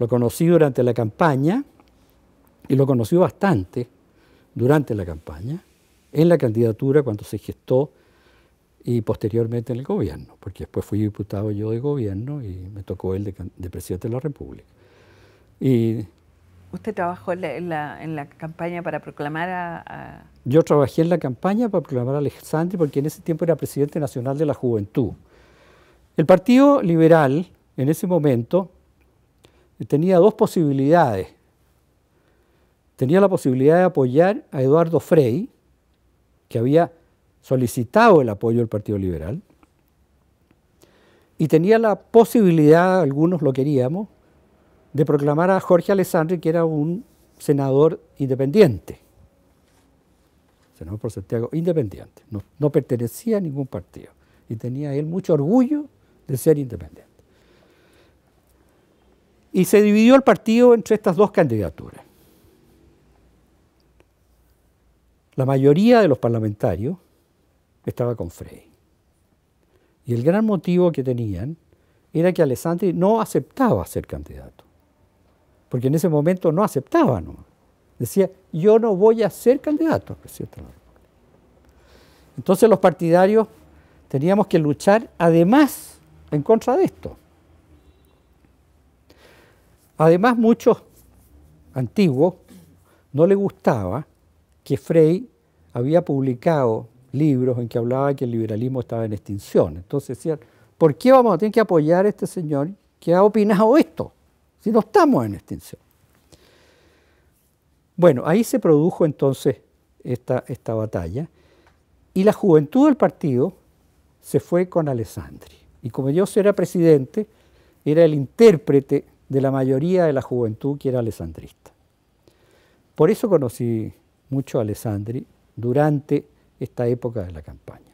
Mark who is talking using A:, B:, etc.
A: Lo conocí durante la campaña y lo conocí bastante durante la campaña, en la candidatura cuando se gestó y posteriormente en el gobierno, porque después fui diputado yo de gobierno y me tocó el de, presidente de la República. Y ¿Usted trabajó en la, campaña para proclamar a, Yo trabajé en la campaña para proclamar a Alexandre porque en ese tiempo era presidente nacional de la juventud. El Partido Liberal en ese momento tenía dos posibilidades. Tenía la posibilidad de apoyar a Eduardo Frey, que había solicitado el apoyo del Partido Liberal, y tenía la posibilidad, algunos lo queríamos, de proclamar a Jorge Alessandri, que era un senador independiente, senador por Santiago, independiente, no pertenecía a ningún partido, y tenía él mucho orgullo de ser independiente y se dividió el partido entre estas dos candidaturas. La mayoría de los parlamentarios estaba con Frey. Y el gran motivo que tenían era que Alessandri no aceptaba ser candidato. Porque en ese momento no aceptaba, ¿no? Decía, yo no voy a ser candidato Entonces los partidarios teníamos que luchar además en contra de esto. Además, muchos antiguos no le gustaba que Frey había publicado libros en que hablaba que el liberalismo estaba en extinción. Entonces decían, ¿por qué vamos a tener que apoyar a este señor que ha opinado esto si no estamos en extinción? Bueno, ahí se produjo entonces esta, batalla y la juventud del partido se fue con Alessandri. Y como yo era presidente, era el intérprete de la mayoría de la juventud que era alessandrista. Por eso conocí mucho a Alessandri durante esta época de la campaña.